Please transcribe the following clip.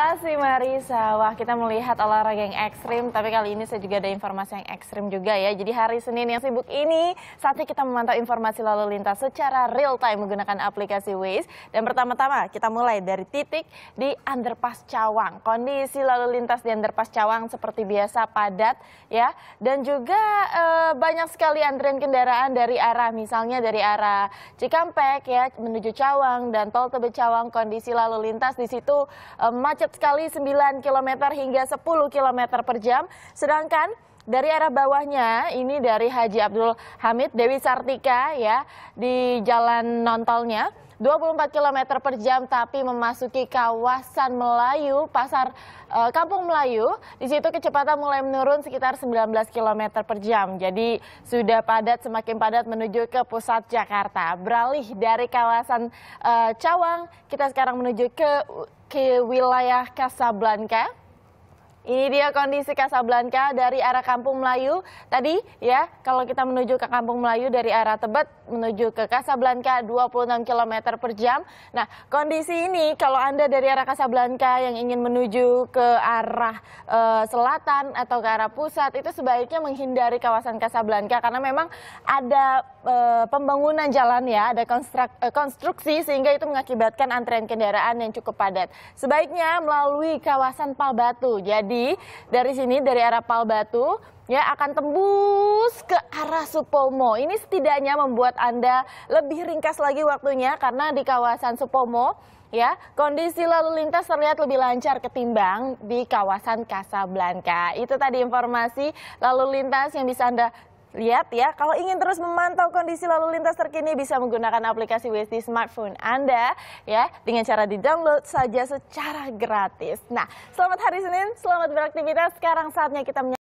Terima kasih Marisa. Wah kita melihat olahraga yang ekstrim, tapi kali ini saya juga ada informasi yang ekstrim juga ya. Jadi hari Senin yang sibuk ini, saatnya kita memantau informasi lalu lintas secara real time menggunakan aplikasi Waze. Dan pertama-tama kita mulai dari titik di underpass Cawang. Kondisi lalu lintas di underpass Cawang seperti biasa padat ya. Dan juga e, banyak sekali antrian kendaraan dari arah misalnya dari arah Cikampek ya menuju Cawang dan tol Tebet Cawang. Kondisi lalu lintas di situ e, macet cepat sekali 9 km hingga 10 km per jam. Sedangkan dari arah bawahnya ini dari Haji Abdul Hamid Dewi Sartika ya di jalan nontolnya 24 km per jam tapi memasuki kawasan Melayu, pasar e, Kampung Melayu. Di situ kecepatan mulai menurun sekitar 19 km per jam. Jadi sudah padat, semakin padat menuju ke pusat Jakarta. Beralih dari kawasan e, Cawang, kita sekarang menuju ke, ke wilayah Casablanca. Ini dia kondisi Kasablanka dari arah Kampung Melayu. Tadi ya, kalau kita menuju ke Kampung Melayu dari arah Tebet menuju ke Kasablanka 26 km per jam. Nah, kondisi ini kalau Anda dari arah Kasablanka yang ingin menuju ke arah e, selatan atau ke arah pusat, itu sebaiknya menghindari kawasan Kasablanka karena memang ada e, pembangunan jalan ya, ada konstruk, e, konstruksi sehingga itu mengakibatkan antrean kendaraan yang cukup padat. Sebaiknya melalui kawasan Pal Batu. Jadi dari sini dari arah Pal Batu ya akan tembus ke arah Supomo. Ini setidaknya membuat Anda lebih ringkas lagi waktunya karena di kawasan Supomo ya kondisi lalu lintas terlihat lebih lancar ketimbang di kawasan Casablanca. Itu tadi informasi lalu lintas yang bisa Anda Lihat ya, kalau ingin terus memantau kondisi lalu lintas terkini bisa menggunakan aplikasi WSD smartphone Anda ya dengan cara di-download saja secara gratis. Nah, selamat hari Senin, selamat beraktivitas. Sekarang saatnya kita